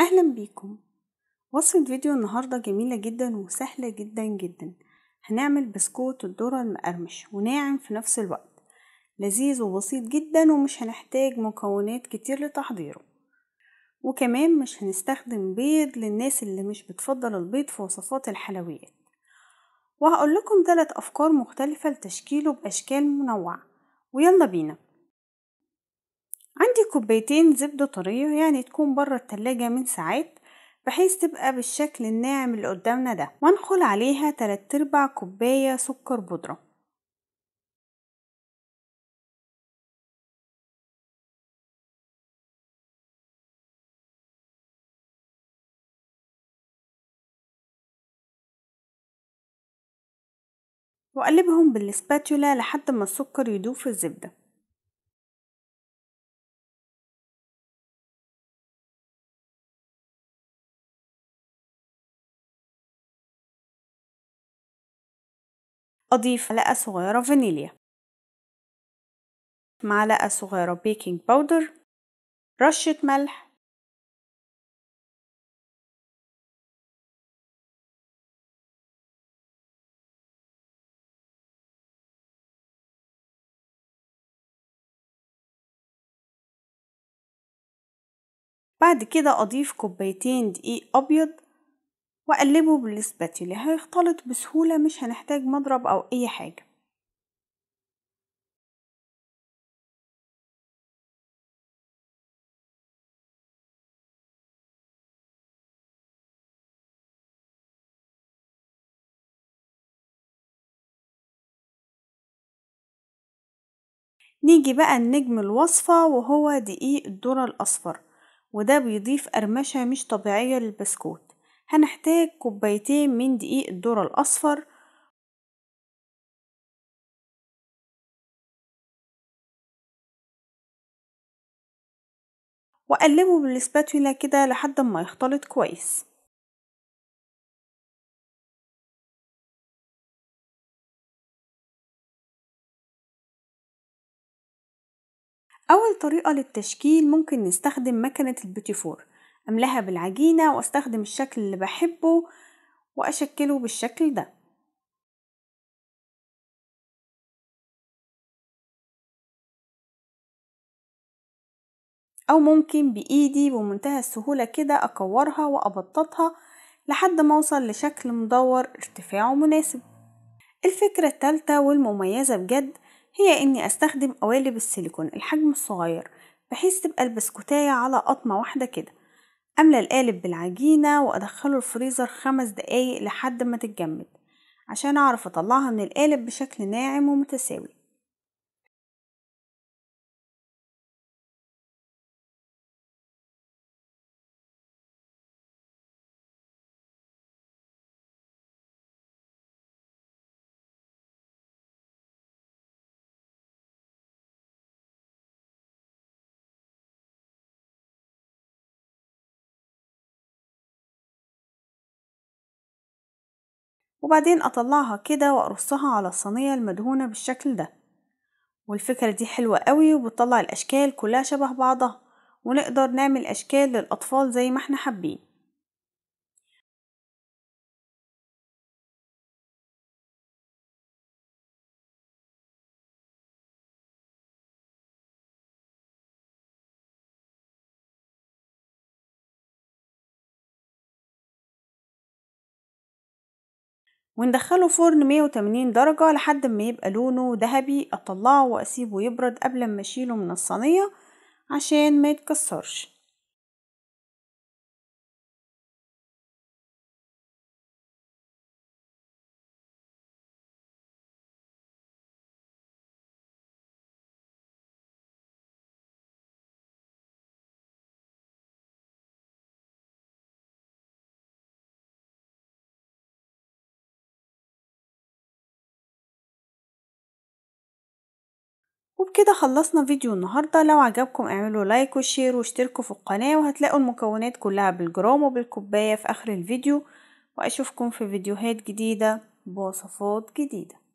أهلا بيكم وصفة فيديو النهاردة جميلة جدا وسهلة جدا جدا هنعمل بسكوت الدورة المقرمش وناعم في نفس الوقت لذيذ وبسيط جدا ومش هنحتاج مكونات كتير لتحضيره وكمان مش هنستخدم بيض للناس اللي مش بتفضل البيض في وصفات الحلويات وهقول لكم ثلاث أفكار مختلفة لتشكيله بأشكال منوعة ويلا بينا عندي كوبايتين زبدة طرية يعني تكون برة التلاجة من ساعات بحيث تبقى بالشكل الناعم اللي قدامنا ده وانخل عليها تلات ارباع كوباية سكر بودرة وأقلبهم بالسباتولا لحد ما السكر يدوب في الزبده أضيف معلقة صغيرة فانيليا معلقة صغيرة بيكنج باودر رشة ملح بعد كده أضيف كوبايتين دقيق أبيض وأقلبه بالنسبة لي هيختلط بسهولة مش هنحتاج مضرب أو أي حاجة نيجي بقى لنجم الوصفة وهو دقيق الذرة الأصفر وده بيضيف قرمشة مش طبيعية للبسكوت هنحتاج كوبايتين من دقيق الذرة الأصفر وأقلبه بالسباتولا كده لحد ما يختلط كويس أول طريقة للتشكيل ممكن نستخدم مكنة البيتي فور أملاها بالعجينة وأستخدم الشكل اللي بحبه وأشكله بالشكل ده أو ممكن بإيدي بمنتهى السهولة كده أكورها وأبططها لحد ما أوصل لشكل مدور ارتفاعه مناسب الفكرة التالتة والمميزة بجد هي إني أستخدم قوالب السيليكون الحجم الصغير بحيث تبقى البسكوتاية على قطمة واحدة كده أملى القالب بالعجينة وأدخله الفريزر خمس دقايق لحد ما تتجمد عشان أعرف أطلعها من القالب بشكل ناعم ومتساوي وبعدين أطلعها كده وأرصها على الصينية المدهونة بالشكل ده والفكرة دي حلوة قوي وبتطلع الأشكال كلها شبه بعضها ونقدر نعمل أشكال للأطفال زي ما احنا حابين وندخله فرن 180 درجة لحد ما يبقى لونه ذهبي اطلعه واسيبه يبرد قبل ما اشيله من الصينية عشان ما يتكسرش وبكده خلصنا فيديو النهاردة لو عجبكم اعملوا لايك وشير واشتركوا في القناة وهتلاقوا المكونات كلها بالجرام وبالكوباية في اخر الفيديو واشوفكم في فيديوهات جديدة بوصفات جديدة